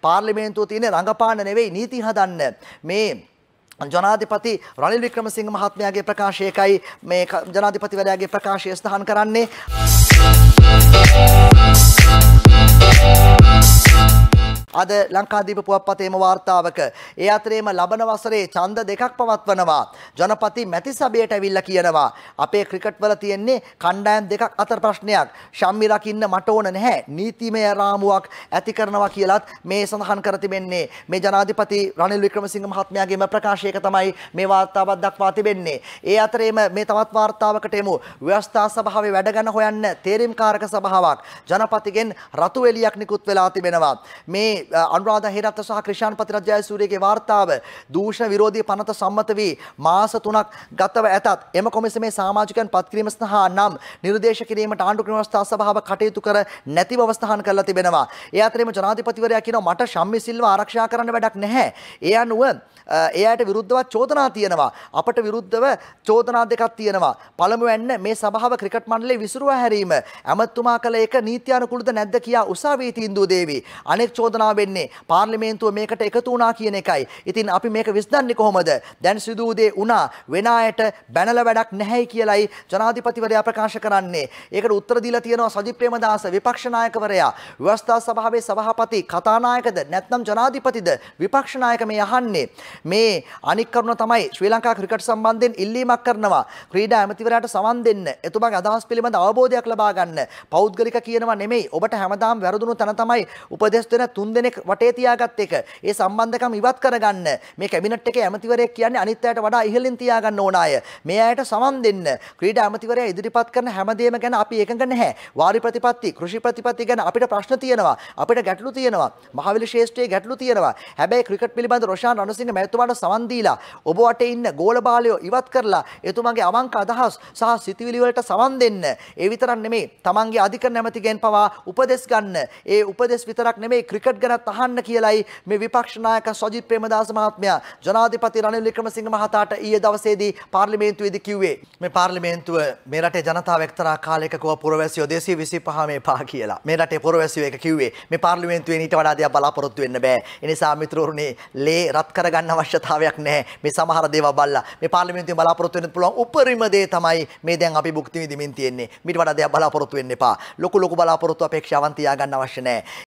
පාර්ලිමේන්තුව තියෙන රඟපාන්න නෙවෙයි නීති හදන්න. මේ ජනාධිපති රනිල් වික්‍රමසිංහ මහත්මයාගේ ප්‍රකාශයකයි මේ ජනාධිපතිවරයාගේ ප්‍රකාශය ස්ථාන කරන්නේ. අද ලංකාදීප පුවත්පතේම වාර්තාවක. ඒ අතරේම ලබන වසරේ ඡන්ද දෙකක් පවත්වනවා. ජනපති මැති සභයට ඇවිල්ලා කියනවා අපේ ක්‍රිකට් වල තියෙන්නේ කණ්ඩායම් දෙකක් අතර ප්‍රශ්නයක්. ශම්මි රකින්න මට ඕන නැහැ. නීතිමය රාමුවක් ඇති කරනවා කියලත් මේ සඳහන් කර තිබෙන්නේ. මේ ජනාධිපති රනිල් වික්‍රමසිංහ මහත්මයාගේම ප්‍රකාශයක තමයි මේ වාර්තාවක් දක්වා තිබෙන්නේ. ඒ අතරේම මේ තවත් වාර්තාවකට එමු. ව්‍යවස්ථා සභාවේ වැඩ හොයන්න තේරීම්කාරක සභාවක් ජනපතිගෙන් රතු එලියක් නිකුත් වෙලා තිබෙනවා. මේ අනුරාධා හේරත් සහ ක්‍රිෂාන් පතිරජ්ජයසූරියගේ වාර්තාව දූෂණ විරෝධී පනත සම්මත වී මාස 3ක් ගතව ඇතත් එම කොමිසමේ සමාජිකයන් පත්කිරීම සඳහා නම් නිර්දේශ කිරීමට ආණ්ඩු ක්‍රමවස්ථා සභාව කටයුතු කර නැතිව අවස්ථාන කරලා තිබෙනවා. ඒ අතරේම ජනාධිපතිවරයා කියනවා මට ශම්මි සිල්වා ආරක්ෂා කරන්න වැඩක් නැහැ. ඒ අනුව එයාට විරුද්ධව චෝදනා තියෙනවා. අපට විරුද්ධව චෝදනා දෙකක් තියෙනවා. පළමුවැන්න මේ සභාව ක්‍රිකට් මණ්ඩලයේ විසිරුවා හැරීම. ඇමතුමා කළ එක නීත්‍යානුකූලද නැද්ද කියා උසාවියේ තීන්දුව දේවි. අනෙක් චෝදනාව වෙන්නේ පාර්ලිමේන්තුව මේකට එකතු වුණා කියන එකයි. ඉතින් අපි මේක විසඳන්නේ කොහොමද? දැන් සිදු වූ දේ වුණා. වෙන අයට බැනලා වැඩක් නැහැයි කියලයි ජනාධිපතිවරයා ප්‍රකාශ කරන්නේ. ඒකට උත්තර දීලා තියෙනවා සජිත් ප්‍රේමදාස විපක්ෂ නායකවරයා. ව්‍යවස්ථා සභාවේ සභාපති කතානායකද නැත්නම් ජනාධිපතිද විපක්ෂ නායක මේ අහන්නේ. මේ අනික් කරුණ තමයි ශ්‍රී ලංකා ක්‍රිකට් සම්බන්ධයෙන් ඉල්ලීමක් කරනවා. ක්‍රීඩා ඇමතිවරයාට සමන් දෙන්න. එතුමාගේ අදහස් පිළිබඳ අවබෝධයක් ලබා ගන්න. පෞද්ගලික කියනවා නෙමෙයි. ඔබට හැමදාම වැරදුණු තැන තමයි උපදෙස් දෙන තුන්දෙනෙක් කෙනෙක් වටේ තියාගත් එක ඒ සම්බන්ධකම් ඉවත් කරගන්න මේ කැබිනට් එකේ ඇමතිවරයෙක් කියන්නේ අනිත් අයට වඩා ඉහළින් තියාගන්න ඕන අය මේ අයට සමන් දෙන්න ක්‍රීඩා ඇමතිවරයා ඉදිරිපත් කරන හැමදේම ගැන අපි එකඟ නැහැ වාරි ප්‍රතිපත්ති කෘෂි ප්‍රතිපත්ති ගැන අපිට ප්‍රශ්න තියෙනවා අපිට ගැටලු තියෙනවා මහවිලි ශේෂ්ඨයේ ගැටලු තියෙනවා හැබැයි ක්‍රිකට් පිළිබඳ රොෂාන් රණසිංහ මැතිතුමාට සමන් දීලා ඔබ වටේ ඉන්න ගෝල බාලයෝ ඉවත් කරලා එතුමාගේ අවංක අදහස් සහ සිතිවිලි වලට සමන් දෙන්න ඒ විතරක් නෙමෙයි තමන්ගේ අධිකරණ ඇමතිගෙන් පවා උපදෙස් ගන්න ඒ උපදෙස් විතරක් නෙමෙයි ක්‍රිකට් ගැනත් අහන්න කියලයි මේ විපක්ෂ නායක සජිත් ප්‍රේමදාස මහත්මයා ජනාධිපති රනිල් වික්‍රමසිංහ මහතාට ඊයේ දවසේදී පාර්ලිමේන්තුවේදී කිව්වේ මේ පාර්ලිමේන්තුව මේ රටේ ජනතාව එක්තරා කාලයක කව පුරවැසියෝ 225 මේ පහ කියලා. මේ රටේ පුරවැසියෝ එක කිව්වේ මේ පාර්ලිමේන්තුවේ ඊට වඩා දෙයක් බලාපොරොත්තු වෙන්න බෑ. ඒ නිසා මිත්‍රවරුනි ලේ රත් කරගන්න අවශ්‍යතාවයක් නැහැ. මේ සමහර දේවල් බලලා මේ පාර්ලිමේන්තුවේ බලාපොරොත්තු වෙන්න පුළුවන් උපරිම දේ තමයි මේ දැන් අපි භුක්ති විඳිමින් තියෙන්නේ. මීට වඩා දෙයක් බලාපොරොත්තු වෙන්න එපා. ලොකු ලොකු බලාපොරොත්තු අපේක්ෂාවන් තියාගන්න අවශ්‍ය නැහැ.